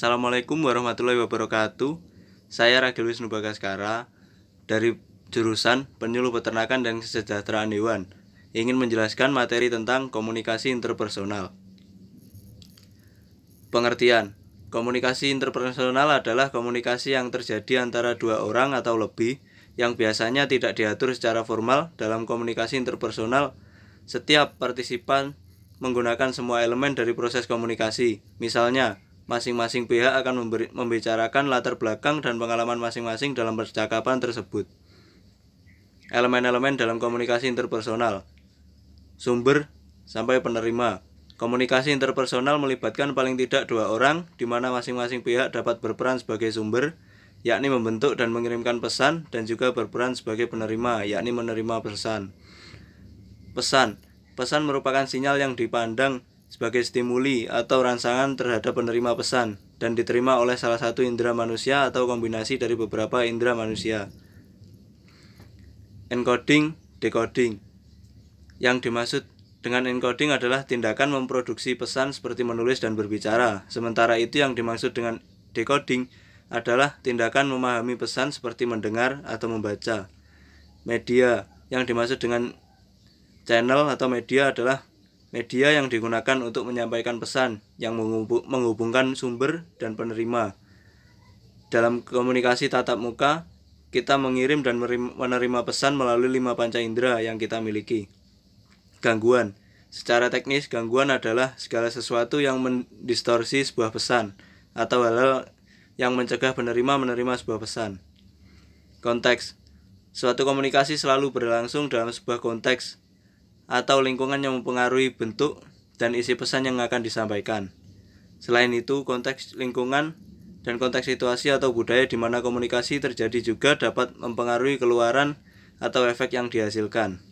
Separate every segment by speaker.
Speaker 1: Assalamualaikum warahmatullahi wabarakatuh. Saya Ragil Wisnu Bagaskara dari jurusan Penyuluh Peternakan dan Kesejahteraan Hewan. Ingin menjelaskan materi tentang komunikasi interpersonal. Pengertian Komunikasi interpersonal adalah komunikasi yang terjadi antara dua orang atau lebih yang biasanya tidak diatur secara formal dalam komunikasi interpersonal. Setiap partisipan menggunakan semua elemen dari proses komunikasi. Misalnya, masing-masing pihak akan memberi, membicarakan latar belakang dan pengalaman masing-masing dalam percakapan tersebut. Elemen-elemen dalam komunikasi interpersonal. Sumber sampai penerima. Komunikasi interpersonal melibatkan paling tidak dua orang di mana masing-masing pihak dapat berperan sebagai sumber, yakni membentuk dan mengirimkan pesan dan juga berperan sebagai penerima, yakni menerima pesan. Pesan Pesan merupakan sinyal yang dipandang sebagai stimuli atau rangsangan terhadap penerima pesan dan diterima oleh salah satu indera manusia atau kombinasi dari beberapa indera manusia. Encoding, decoding. Yang dimaksud dengan encoding adalah tindakan memproduksi pesan seperti menulis dan berbicara. Sementara itu yang dimaksud dengan decoding adalah tindakan memahami pesan seperti mendengar atau membaca. Media yang dimaksud dengan channel atau media adalah media yang digunakan untuk menyampaikan pesan yang menghubungkan sumber dan penerima. Dalam komunikasi tatap muka, kita mengirim dan menerima pesan melalui lima panca indera yang kita miliki. Gangguan Secara teknis, gangguan adalah segala sesuatu yang mendistorsi sebuah pesan atau hal-hal yang mencegah penerima menerima sebuah pesan. Konteks Suatu komunikasi selalu berlangsung dalam sebuah konteks atau lingkungan yang mempengaruhi bentuk dan isi pesan yang akan disampaikan. Selain itu, konteks lingkungan dan konteks situasi atau budaya di mana komunikasi terjadi juga dapat mempengaruhi keluaran atau efek yang dihasilkan.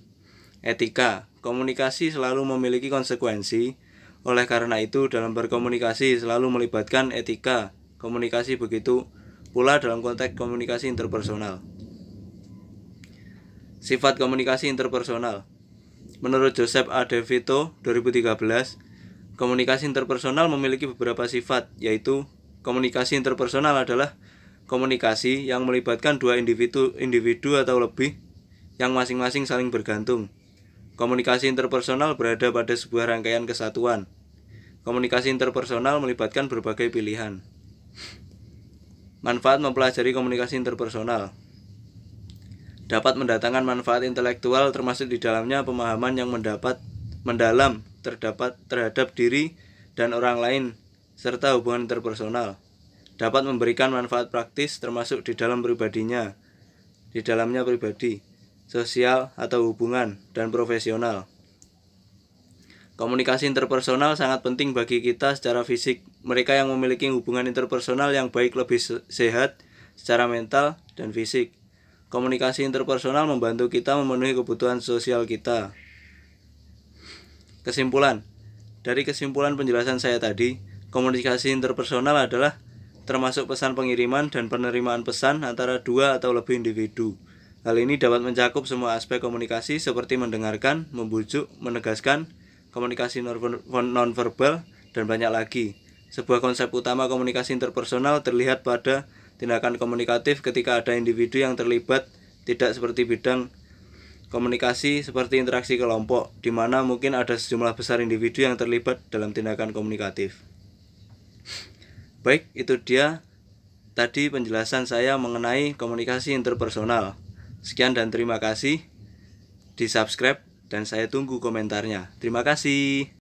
Speaker 1: Etika, komunikasi selalu memiliki konsekuensi. Oleh karena itu, dalam berkomunikasi selalu melibatkan etika. Komunikasi begitu pula dalam konteks komunikasi interpersonal. Sifat komunikasi interpersonal Menurut Joseph A. DeVito, 2013, komunikasi interpersonal memiliki beberapa sifat, yaitu komunikasi interpersonal adalah komunikasi yang melibatkan dua individu, individu atau lebih yang masing-masing saling bergantung. Komunikasi interpersonal berada pada sebuah rangkaian kesatuan. Komunikasi interpersonal melibatkan berbagai pilihan. Manfaat mempelajari komunikasi interpersonal dapat mendatangkan manfaat intelektual termasuk di dalamnya pemahaman yang mendapat mendalam terdapat terhadap diri dan orang lain serta hubungan interpersonal dapat memberikan manfaat praktis termasuk di dalam pribadinya di dalamnya pribadi sosial atau hubungan dan profesional Komunikasi interpersonal sangat penting bagi kita secara fisik. Mereka yang memiliki hubungan interpersonal yang baik lebih sehat secara mental dan fisik. Komunikasi interpersonal membantu kita memenuhi kebutuhan sosial kita. Kesimpulan. Dari kesimpulan penjelasan saya tadi, komunikasi interpersonal adalah termasuk pesan pengiriman dan penerimaan pesan antara dua atau lebih individu. Hal ini dapat mencakup semua aspek komunikasi seperti mendengarkan, membujuk, menegaskan, komunikasi nonverbal, dan banyak lagi. Sebuah konsep utama komunikasi interpersonal terlihat pada tindakan komunikatif ketika ada individu yang terlibat tidak seperti bidang komunikasi seperti interaksi kelompok, di mana mungkin ada sejumlah besar individu yang terlibat dalam tindakan komunikatif. Baik, itu dia tadi penjelasan saya mengenai komunikasi interpersonal. Sekian dan terima kasih. Di subscribe dan saya tunggu komentarnya. Terima kasih.